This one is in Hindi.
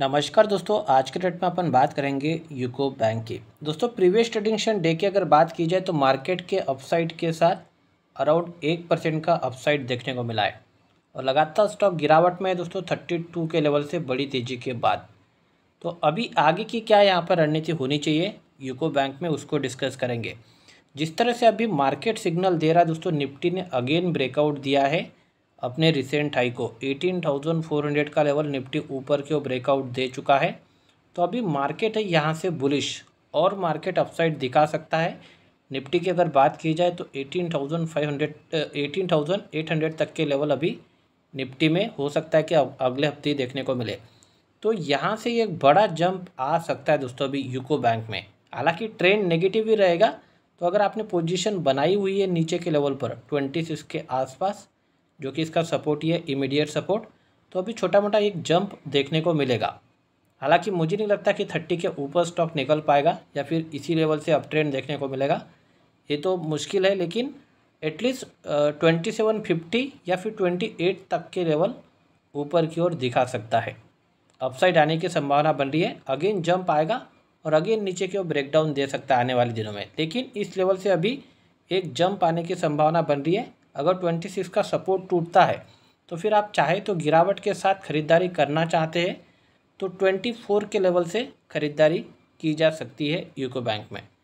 नमस्कार दोस्तों आज के डेट में अपन बात करेंगे यूको बैंक की दोस्तों प्रीवियस ट्रेडिंग डे की अगर बात की जाए तो मार्केट के अपसाइड के साथ अराउंड एक परसेंट का अपसाइड देखने को मिला है और लगातार स्टॉक गिरावट में है दोस्तों थर्टी टू के लेवल से बड़ी तेज़ी के बाद तो अभी आगे की क्या यहाँ पर रणनीति होनी चाहिए यूको बैंक में उसको डिस्कस करेंगे जिस तरह से अभी मार्केट सिग्नल दे रहा है दोस्तों निफ्टी ने अगेन ब्रेकआउट दिया है अपने रिसेंट हाई को 18,400 का लेवल निफ्टी ऊपर की ओर ब्रेकआउट दे चुका है तो अभी मार्केट है यहाँ से बुलिश और मार्केट अपसाइड दिखा सकता है निफ्टी की अगर बात की जाए तो 18,500 18,800 तक के लेवल अभी निफ्टी में हो सकता है कि अगले हफ्ते देखने को मिले तो यहाँ से एक बड़ा जंप आ सकता है दोस्तों अभी यूको बैंक में हालाँकि ट्रेंड नेगेटिव ही रहेगा तो अगर आपने पोजीशन बनाई हुई है नीचे के लेवल पर ट्वेंटी सिक्स के आसपास जो कि इसका सपोर्ट ही है इमीडिएट सपोर्ट तो अभी छोटा मोटा एक जंप देखने को मिलेगा हालांकि मुझे नहीं लगता कि थर्टी के ऊपर स्टॉक निकल पाएगा या फिर इसी लेवल से अप ट्रेंड देखने को मिलेगा ये तो मुश्किल है लेकिन एटलीस्ट ट्वेंटी सेवन फिफ्टी या फिर ट्वेंटी एट तक के लेवल ऊपर की ओर दिखा सकता है अपसाइड आने की संभावना बन रही है अगेन जंप आएगा और अगेन नीचे की ओर ब्रेकडाउन दे सकता है आने वाले दिनों में लेकिन इस लेवल से अभी एक जंप आने की संभावना बन रही है अगर 26 का सपोर्ट टूटता है तो फिर आप चाहे तो गिरावट के साथ ख़रीदारी करना चाहते हैं तो 24 के लेवल से ख़रीदारी की जा सकती है यूको बैंक में